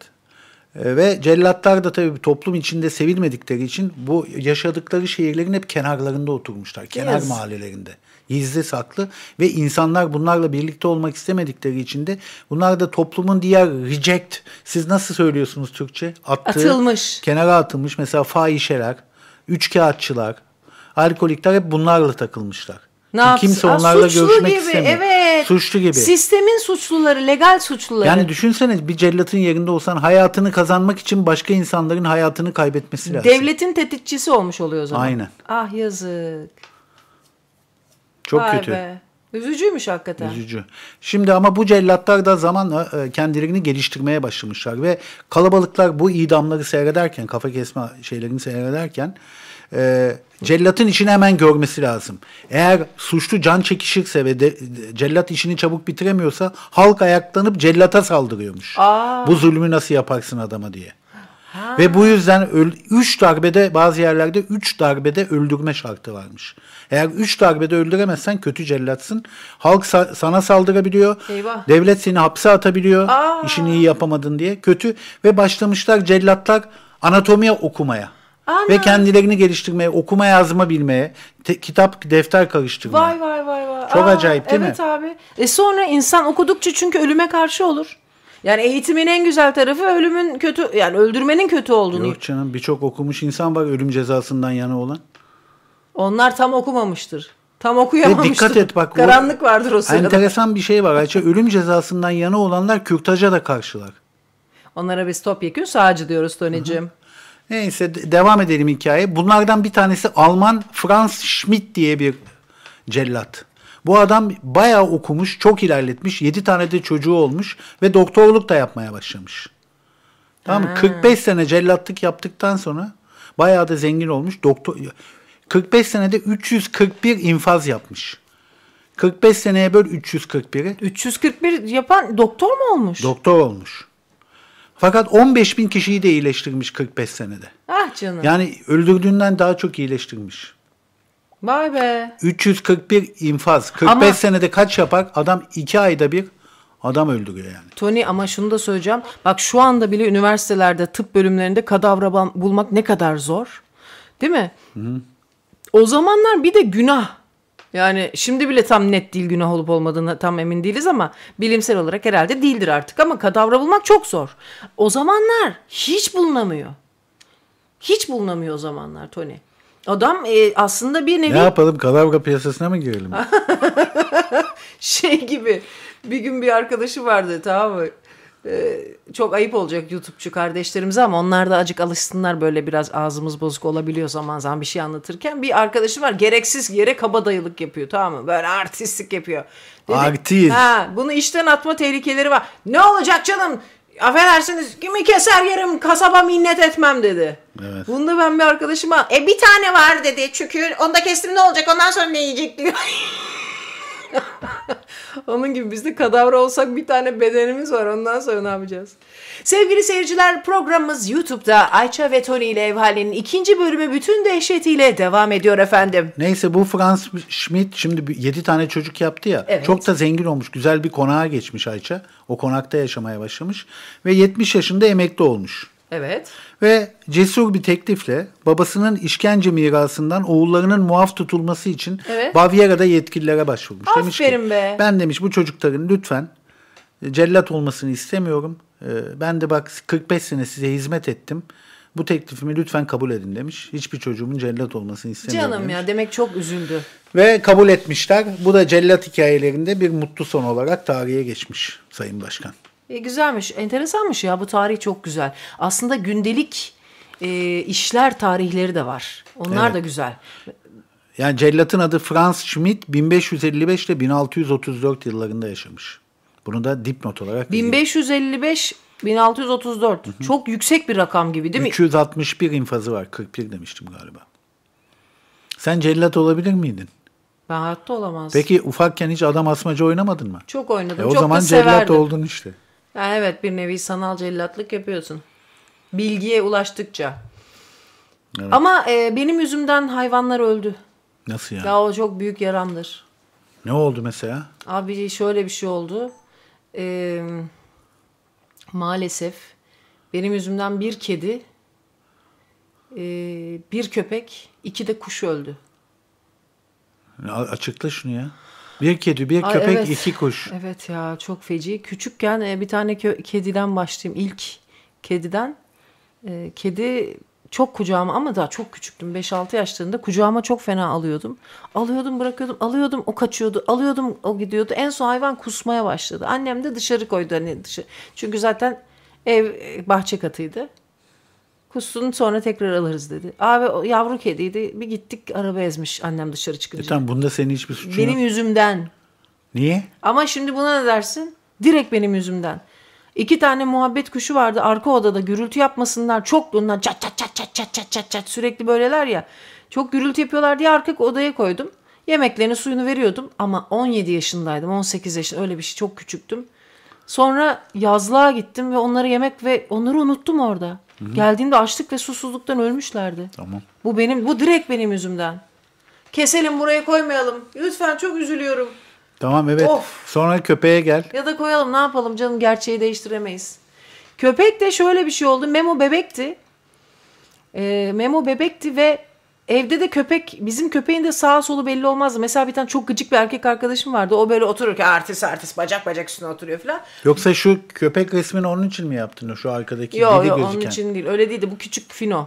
E, ve cellatlar da tabii toplum içinde sevilmedikleri için bu yaşadıkları şehirlerin hep kenarlarında oturmuşlar. Kenar yes. mahallelerinde. Gizli saklı ve insanlar bunlarla birlikte olmak istemedikleri için de bunlar da toplumun diğer reject siz nasıl söylüyorsunuz Türkçe? Attığı, atılmış. Kenara atılmış mesela fahişeler, üçkağıtçılar, alkolikler hep bunlarla takılmışlar. Ne yapsın? Kimse onlarla Aa, görüşmek gibi, istemiyor. Evet. Suçlu gibi. Sistemin suçluları, legal suçluları. Yani düşünsene bir cellatın yerinde olsan hayatını kazanmak için başka insanların hayatını kaybetmesi lazım. Devletin tetikçisi olmuş oluyor o zaman. Aynen. Ah yazık. Çok Vay kötü. Be. Üzücüymüş hakikaten. Üzücü. Şimdi ama bu cellatlar da zamanla e, e, kendilerini geliştirmeye başlamışlar ve kalabalıklar bu idamları seyrederken, kafa kesme şeylerini seyrederken e, Cellatın işini hemen görmesi lazım. Eğer suçlu can çekişirse ve de, cellat işini çabuk bitiremiyorsa halk ayaklanıp cellata saldırıyormuş. Aa. Bu zulmü nasıl yaparsın adama diye. Ha. Ve bu yüzden 3 darbede bazı yerlerde 3 darbede öldürme şartı varmış. Eğer 3 darbede öldüremezsen kötü cellatsın. Halk sa- sana saldırabiliyor. Eyvah. Devlet seni hapse atabiliyor. Aa. İşini iyi yapamadın diye. Kötü ve başlamışlar cellatlar anatomiye okumaya. Anladım. Ve kendilerini geliştirmeye, okuma yazma bilmeye, te, kitap defter karıştırmaya. Vay vay vay vay. Çok Aa, acayip değil evet mi? Evet abi. E sonra insan okudukça çünkü ölüme karşı olur. Yani eğitimin en güzel tarafı ölümün kötü yani öldürmenin kötü olduğunu. Yok canım birçok okumuş insan var ölüm cezasından yana olan. Onlar tam okumamıştır. Tam okuyamamıştır. Ve dikkat et bak. Karanlık vardır o sırada. Enteresan bir şey var Ayça. ölüm cezasından yana olanlar kürtaja da karşılar. Onlara biz topyekün sağcı diyoruz Tony'cim. Neyse devam edelim hikaye. Bunlardan bir tanesi Alman Franz Schmidt diye bir cellat. Bu adam bayağı okumuş, çok ilerletmiş. 7 tane de çocuğu olmuş ve doktorluk da yapmaya başlamış. Tamam mı? 45 sene cellatlık yaptıktan sonra bayağı da zengin olmuş. Doktor 45 senede 341 infaz yapmış. 45 seneye böl 341'i. 341 yapan doktor mu olmuş? Doktor olmuş. Fakat 15 bin kişiyi de iyileştirmiş 45 senede. Ah canım. Yani öldürdüğünden daha çok iyileştirmiş. Vay be. 341 infaz. 45 Ama- senede kaç yapar? Adam 2 ayda bir adam öldürüyor yani. Tony ama şunu da söyleyeceğim. Bak şu anda bile üniversitelerde tıp bölümlerinde kadavra bulmak ne kadar zor. Değil mi? O zamanlar bir de günah. Yani şimdi bile tam net değil günah olup olmadığına tam emin değiliz ama bilimsel olarak herhalde değildir artık ama kadavra bulmak çok zor. O zamanlar hiç bulunamıyor. Hiç bulunamıyor o zamanlar Tony. Adam e, aslında bir nevi... Ne yapalım kadavra piyasasına mı girelim? şey gibi bir gün bir arkadaşı vardı tamam mı? Ee, çok ayıp olacak YouTube'cu kardeşlerimize ama onlar da acık alışsınlar böyle biraz ağzımız bozuk olabiliyor zaman zaman bir şey anlatırken. Bir arkadaşım var gereksiz yere kabadayılık yapıyor tamam mı? Böyle artistlik yapıyor. Dedi, Artist. Ha, bunu işten atma tehlikeleri var. Ne olacak canım? Affedersiniz kimi keser yerim kasaba minnet etmem dedi. Evet. Bunda ben bir arkadaşıma e bir tane var dedi çünkü onda kestim ne olacak ondan sonra ne yiyecek diyor. Onun gibi bizde kadavra olsak bir tane bedenimiz var. Ondan sonra ne yapacağız? Sevgili seyirciler programımız YouTube'da Ayça ve Tony ile Evhalinin ikinci bölümü bütün dehşetiyle devam ediyor efendim. Neyse bu Franz Schmidt şimdi 7 tane çocuk yaptı ya. Evet. Çok da zengin olmuş. Güzel bir konağa geçmiş Ayça. O konakta yaşamaya başlamış. Ve 70 yaşında emekli olmuş. Evet. Ve cesur bir teklifle babasının işkence mirasından oğullarının muaf tutulması için evet. Bavyera'da yetkililere başvurmuş. Aferin demiş ki, be. Ben demiş bu çocukların lütfen e, cellat olmasını istemiyorum. E, ben de bak 45 sene size hizmet ettim. Bu teklifimi lütfen kabul edin demiş. Hiçbir çocuğumun cellat olmasını istemiyorum Canım demiş. ya demek çok üzüldü. Ve kabul etmişler. Bu da cellat hikayelerinde bir mutlu son olarak tarihe geçmiş Sayın Başkan. E, güzelmiş, enteresanmış ya bu tarih çok güzel. Aslında gündelik e, işler tarihleri de var. Onlar evet. da güzel. Yani cellatın adı Franz Schmidt 1555 ile 1634 yıllarında yaşamış. Bunu da dipnot olarak 1555 1634. Hı hı. Çok yüksek bir rakam gibi değil 361 mi? 361 infazı var. 41 demiştim galiba. Sen cellat olabilir miydin? Ben hatta olamazdım. Peki ufakken hiç adam asmacı oynamadın mı? Çok oynadım. E, o Çok zaman da cellat oldun işte. Yani evet bir nevi sanal cellatlık yapıyorsun. Bilgiye ulaştıkça. Evet. Ama e, benim yüzümden hayvanlar öldü. Nasıl yani? Ya o çok büyük yaramdır. Ne oldu mesela? Abi şöyle bir şey oldu. Ee, maalesef benim yüzümden bir kedi, e, bir köpek, iki de kuş öldü. Açıkla şunu ya. Bir kedi, bir Ay köpek, evet. iki kuş. Evet ya çok feci. Küçükken e, bir tane kediden başlayayım. İlk kediden. E, kedi çok kucağıma ama daha çok küçüktüm 5-6 yaşlarında kucağıma çok fena alıyordum. Alıyordum bırakıyordum alıyordum o kaçıyordu alıyordum o gidiyordu en son hayvan kusmaya başladı. Annem de dışarı koydu hani dışarı. Çünkü zaten ev e, bahçe katıydı. Kussun sonra tekrar alırız dedi. Abi yavru kediydi. Bir gittik araba ezmiş annem dışarı çıkınca. E tamam bunda senin hiçbir suçun yok. Benim yüzümden. Niye? Ama şimdi buna ne dersin? Direkt benim yüzümden. İki tane muhabbet kuşu vardı arka odada gürültü yapmasınlar. Çok bunlar çat çat çat çat çat çat çat çat sürekli böyleler ya. Çok gürültü yapıyorlar diye arka odaya koydum. Yemeklerini suyunu veriyordum ama 17 yaşındaydım 18 yaşında öyle bir şey çok küçüktüm. Sonra yazlığa gittim ve onlara yemek ve onları unuttum orada. Hı-hı. Geldiğinde açlık ve susuzluktan ölmüşlerdi. Tamam. Bu benim bu direkt benim yüzümden. Keselim buraya koymayalım. Lütfen çok üzülüyorum. Tamam evet. Of. Sonra köpeğe gel. Ya da koyalım ne yapalım canım gerçeği değiştiremeyiz. Köpek de şöyle bir şey oldu. Memo bebekti. E, Memo bebekti ve Evde de köpek bizim köpeğin de sağa solu belli olmazdı. Mesela bir tane çok gıcık bir erkek arkadaşım vardı. O böyle oturur ki artist artist bacak bacak üstüne oturuyor falan. Yoksa şu köpek resmini onun için mi yaptın? Şu arkadaki yo, dili yo, gözüken. Yok onun için değil. Öyle değildi. Bu küçük fino.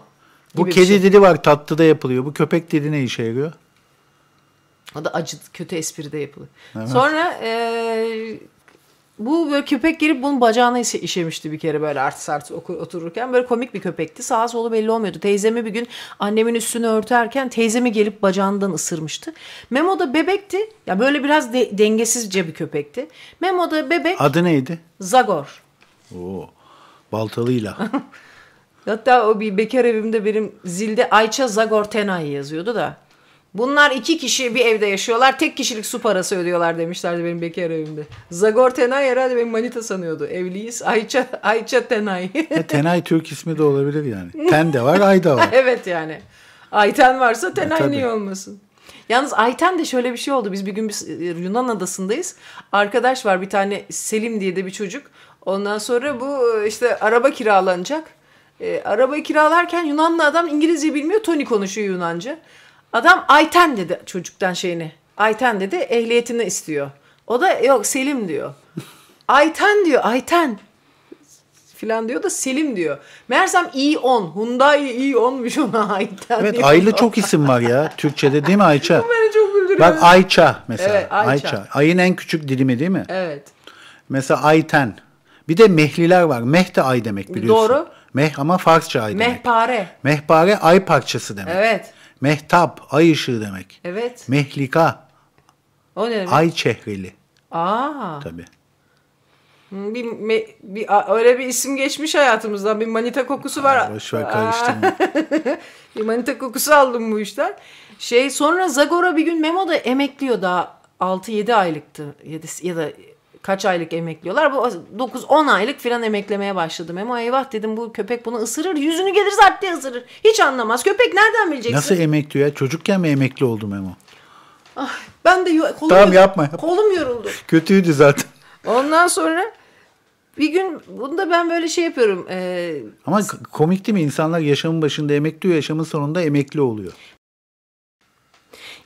Bu kedi şey. dili var tatlıda yapılıyor. Bu köpek dili ne işe yarıyor? O da acı kötü de yapılıyor. Evet. Sonra e, bu böyle köpek gelip bunun bacağına işe, işemişti bir kere böyle artı sert otururken. Böyle komik bir köpekti. Sağa solu belli olmuyordu. Teyzemi bir gün annemin üstünü örterken teyzemi gelip bacağından ısırmıştı. Memo da bebekti. Ya böyle biraz de, dengesizce bir köpekti. Memo da bebek. Adı neydi? Zagor. Oo. Baltalıyla. Hatta o bir bekar evimde benim zilde Ayça Zagor Tenay yazıyordu da. Bunlar iki kişi bir evde yaşıyorlar. Tek kişilik su parası ödüyorlar demişlerdi benim bekar evimde. Zagor Tenay herhalde benim manita sanıyordu. Evliyiz. Ayça, Ayça Tenay. tenay Türk ismi de olabilir yani. Ten de var, Ay da var. evet yani. Ayten varsa Tenay e, niye olmasın? Yalnız Ayten de şöyle bir şey oldu. Biz bir gün biz e, Yunan adasındayız. Arkadaş var bir tane Selim diye de bir çocuk. Ondan sonra bu e, işte araba kiralanacak. E, arabayı kiralarken Yunanlı adam İngilizce bilmiyor. Tony konuşuyor Yunanca. Adam Ayten dedi çocuktan şeyini. Ayten dedi ehliyetini istiyor. O da yok Selim diyor. Ayten diyor Ayten filan diyor da Selim diyor. Meğersem i10 Hyundai i10'muş ona şey Ayten. Evet Aylı çok isim var ya Türkçede değil mi Ayça? beni çok güldürüyor. Bak Ayça mesela. Evet, Ayça. Ayça. Ayın en küçük dilimi değil mi? Evet. Mesela Ayten. Bir de mehliler var. Meh de ay demek biliyorsun. Doğru. Meh ama Farsça ay demek. Mehpare. Mehpare ay parçası demek. Evet. Mehtap, ay ışığı demek. Evet. Mehlika. O ne demek? Ay çehreli. Aa. Tabii. Hmm, bir, me, bir, öyle bir isim geçmiş hayatımızdan. Bir manita kokusu var. Aa, boşver karıştırma. bir manita kokusu aldım bu işten. Şey sonra Zagora bir gün Memo da emekliyor daha 6-7 aylıktı ya ya da kaç aylık emekliyorlar? Bu 9-10 aylık filan emeklemeye başladım. Ama eyvah dedim bu köpek bunu ısırır. Yüzünü gelir zart diye ısırır. Hiç anlamaz. Köpek nereden bileceksin? Nasıl emekliyor ya? Çocukken mi emekli oldu Memo? Ah, ben de kolum, tamam, yapma, yapma. kolum yoruldu. Kötüydü zaten. Ondan sonra bir gün bunda ben böyle şey yapıyorum. E, Ama komik değil mi? İnsanlar yaşamın başında emekliyor, yaşamın sonunda emekli oluyor.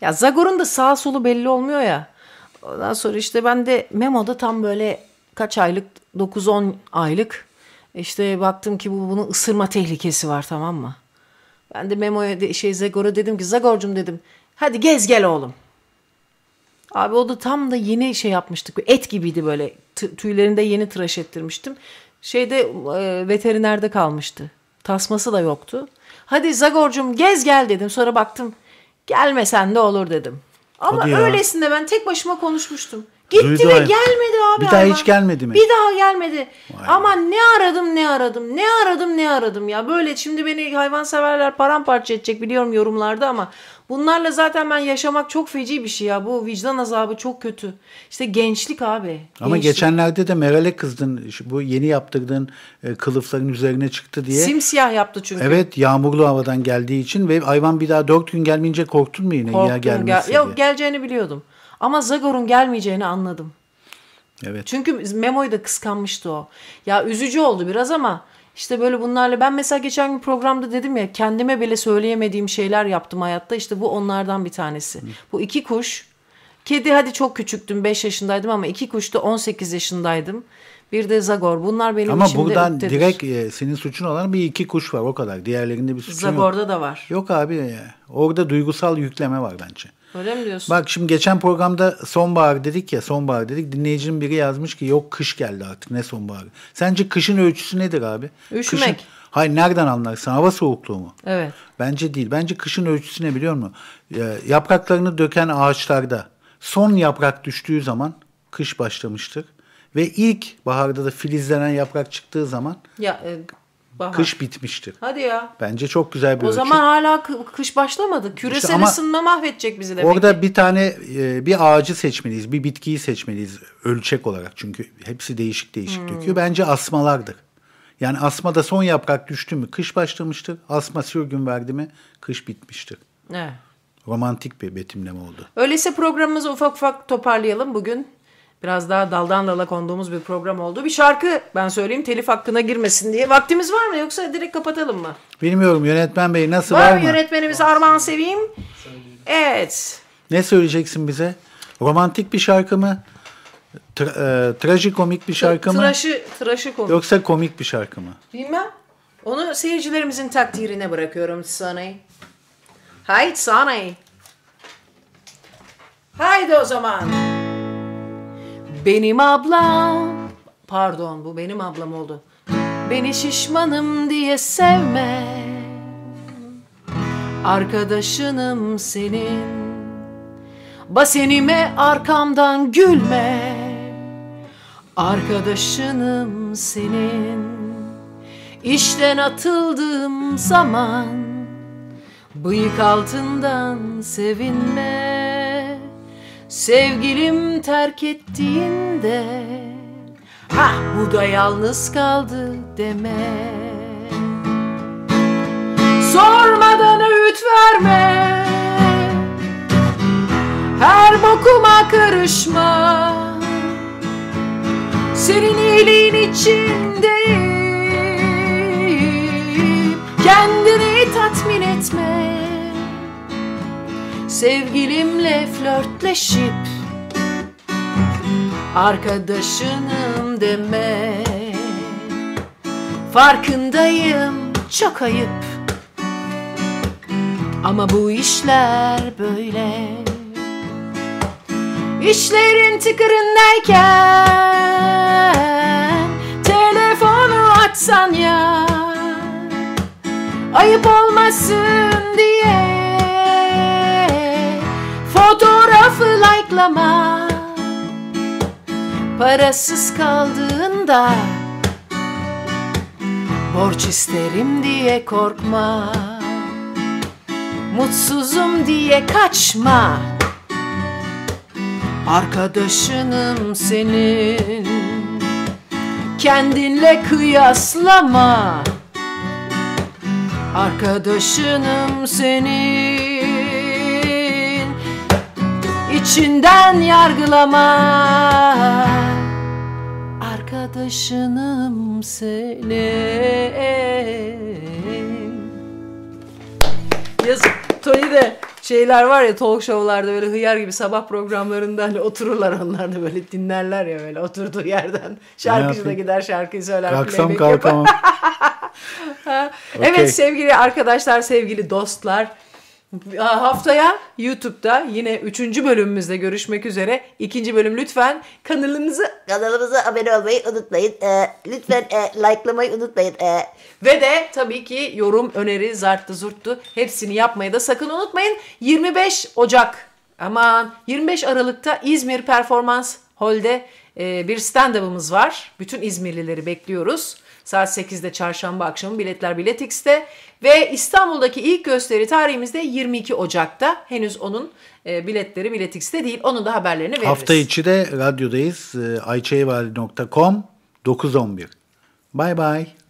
Ya Zagor'un da sağ solu belli olmuyor ya. Ondan sonra işte ben de Memo'da tam böyle kaç aylık 9-10 aylık işte baktım ki bu bunun ısırma tehlikesi var tamam mı? Ben de Memo'ya de, şey Zagor'a dedim ki Zagor'cum dedim hadi gez gel oğlum. Abi o da tam da yeni şey yapmıştık. Et gibiydi böyle. T- tüylerinde yeni tıraş ettirmiştim. Şeyde e, veterinerde kalmıştı. Tasması da yoktu. Hadi Zagor'cum gez gel dedim. Sonra baktım gelmesen de olur dedim. Ama öylesinde ben tek başıma konuşmuştum. Gitti Duydu ve ay- gelmedi abi. Bir daha hiç gelmedi mi? Bir daha gelmedi. Vay Ama ne aradım ne aradım ne aradım ne aradım ya. Böyle şimdi beni hayvanseverler paramparça edecek biliyorum yorumlarda ama Bunlarla zaten ben yaşamak çok feci bir şey ya. Bu vicdan azabı çok kötü. İşte gençlik abi. Ama geçenlerde de Meral'e kızdın. Bu yeni yaptırdığın e, kılıfların üzerine çıktı diye. Simsiyah yaptı çünkü. Evet yağmurlu havadan geldiği için ve hayvan bir daha dört gün gelmeyince korktun mu yine? Korktum. gel- Yok geleceğini biliyordum. Ama Zagor'un gelmeyeceğini anladım. Evet. Çünkü Memo'yu da kıskanmıştı o. Ya üzücü oldu biraz ama işte böyle bunlarla ben mesela geçen gün programda dedim ya kendime bile söyleyemediğim şeyler yaptım hayatta. İşte bu onlardan bir tanesi. Hı. Bu iki kuş. Kedi hadi çok küçüktüm 5 yaşındaydım ama iki kuş da 18 yaşındaydım. Bir de Zagor. Bunlar benim için Ama buradan öktedir. direkt e, senin suçun olan bir iki kuş var o kadar. Diğerlerinde bir suçun Zagor'da yok. Zagor'da da var. Yok abi. E, orada duygusal yükleme var bence. Öyle mi diyorsun? Bak şimdi geçen programda sonbahar dedik ya sonbahar dedik. Dinleyicinin biri yazmış ki yok kış geldi artık ne sonbahar? Sence kışın ölçüsü nedir abi? Üşümek. Kışın, hayır nereden anlarsın? Hava soğukluğu mu? Evet. Bence değil. Bence kışın ölçüsü ne biliyor musun? Yapraklarını döken ağaçlarda son yaprak düştüğü zaman kış başlamıştır. Ve ilk baharda da filizlenen yaprak çıktığı zaman ya, e, Bahar. Kış bitmiştir. Hadi ya. Bence çok güzel bir O ölçü. zaman hala kış başlamadı. Küresel işte ısınma mahvedecek bizi demek Orada ki. bir tane e, bir ağacı seçmeliyiz, bir bitkiyi seçmeliyiz ölçek olarak. Çünkü hepsi değişik değişik hmm. döküyor. Bence asmalardır. Yani asma da son yaprak düştü mü kış başlamıştır. Asma sürgün verdi mi kış bitmiştir. Evet. Romantik bir betimleme oldu. Öyleyse programımızı ufak ufak toparlayalım bugün biraz daha daldan dala konduğumuz bir program oldu. Bir şarkı ben söyleyeyim telif hakkına girmesin diye. Vaktimiz var mı yoksa direkt kapatalım mı? Bilmiyorum yönetmen bey nasıl var, var mı? Var yönetmenimiz Armağan Sevim. Evet. Ne söyleyeceksin bize? Romantik bir şarkı mı? Tra e, trajikomik bir şarkı mı? Tıraşı, tıraşı komik. Yoksa komik bir şarkı mı? Bilmem. Onu seyircilerimizin takdirine bırakıyorum Sunny. Haydi Sunny. Haydi o zaman. Haydi o zaman. Benim ablam Pardon bu benim ablam oldu. Beni şişmanım diye sevme Arkadaşınım senin Basenime arkamdan gülme Arkadaşınım senin İşten atıldığım zaman Bıyık altından sevinme Sevgilim terk ettiğinde Ha bu da yalnız kaldı deme Sormadan öğüt verme Her bokuma karışma Senin iyiliğin içindeyim Kendini tatmin etme Sevgilimle flörtleşip Arkadaşınım deme Farkındayım çok ayıp Ama bu işler böyle İşlerin tıkırındayken Telefonu açsan ya Ayıp olmasın diye Fotoğrafı likelama Parasız kaldığında Borç isterim diye korkma Mutsuzum diye kaçma Arkadaşınım senin Kendinle kıyaslama Arkadaşınım senin içinden yargılama Arkadaşınım seni. Yazık Tony de şeyler var ya talk show'larda böyle hıyar gibi sabah programlarında hani otururlar onlar da böyle dinlerler ya böyle oturduğu yerden. Şarkıcı da gider şarkıyı söyler. Kalksam kalkamam. evet okay. sevgili arkadaşlar, sevgili dostlar. Haftaya YouTube'da yine 3. bölümümüzde görüşmek üzere. 2. bölüm lütfen kanalımızı kanalımıza abone olmayı unutmayın. Ee, lütfen e, likelamayı unutmayın. Ee. Ve de tabii ki yorum, öneri, zarttı, zurttu hepsini yapmayı da sakın unutmayın. 25 Ocak aman 25 Aralık'ta İzmir Performans Hall'de e, bir stand-up'ımız var. Bütün İzmirlileri bekliyoruz. Saat 8'de çarşamba akşamı biletler Bilet X'te ve İstanbul'daki ilk gösteri tarihimizde 22 Ocak'ta. Henüz onun e, biletleri Bilet X'te değil. Onun da haberlerini veririz. Hafta içi de radyodayız. E, ayçeyvali.com 9.11 Bye bye.